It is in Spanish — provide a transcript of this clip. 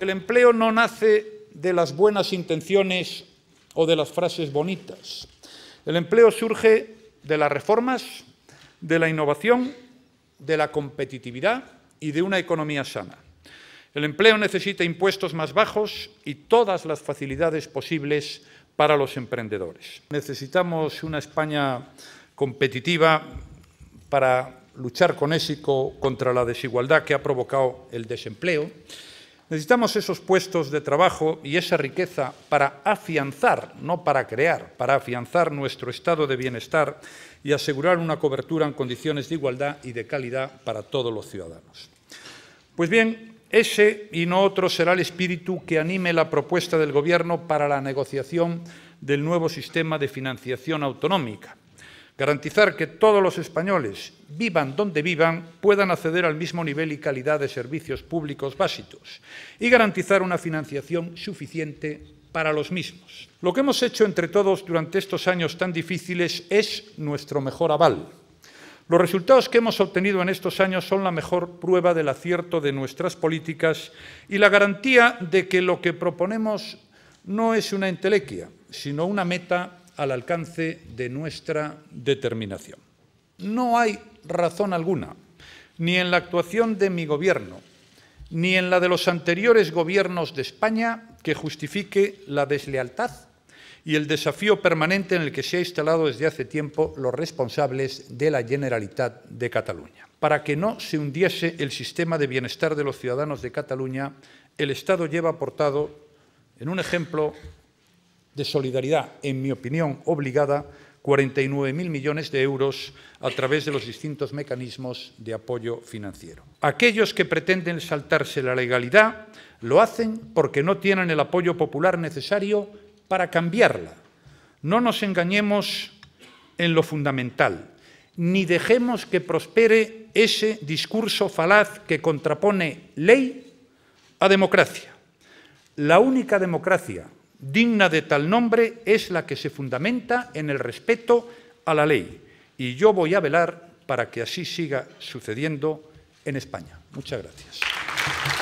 El empleo no nace de las buenas intenciones o de las frases bonitas. El empleo surge de las reformas, de la innovación, de la competitividad y de una economía sana. El empleo necesita impuestos más bajos y todas las facilidades posibles para los emprendedores. Necesitamos una España competitiva para luchar con éxito contra la desigualdad que ha provocado el desempleo, necesitamos esos puestos de trabajo y esa riqueza para afianzar, no para crear, para afianzar nuestro estado de bienestar y asegurar una cobertura en condiciones de igualdad y de calidad para todos los ciudadanos. Pues bien, ese y no otro será el espíritu que anime la propuesta del Gobierno para la negociación del nuevo sistema de financiación autonómica, garantizar que todos los españoles, vivan donde vivan, puedan acceder al mismo nivel y calidad de servicios públicos básicos y garantizar una financiación suficiente para los mismos. Lo que hemos hecho entre todos durante estos años tan difíciles es nuestro mejor aval. Los resultados que hemos obtenido en estos años son la mejor prueba del acierto de nuestras políticas y la garantía de que lo que proponemos no es una entelequia, sino una meta al alcance de nuestra determinación. No hay razón alguna, ni en la actuación de mi gobierno, ni en la de los anteriores gobiernos de España, que justifique la deslealtad y el desafío permanente en el que se ha instalado desde hace tiempo los responsables de la Generalitat de Cataluña. Para que no se hundiese el sistema de bienestar de los ciudadanos de Cataluña, el Estado lleva aportado, en un ejemplo de solidaridad, en mi opinión, obligada, 49.000 millones de euros a través de los distintos mecanismos de apoyo financiero. Aquellos que pretenden saltarse la legalidad lo hacen porque no tienen el apoyo popular necesario para cambiarla. No nos engañemos en lo fundamental, ni dejemos que prospere ese discurso falaz que contrapone ley a democracia. La única democracia digna de tal nombre es la que se fundamenta en el respeto a la ley. Y yo voy a velar para que así siga sucediendo en España. Muchas gracias.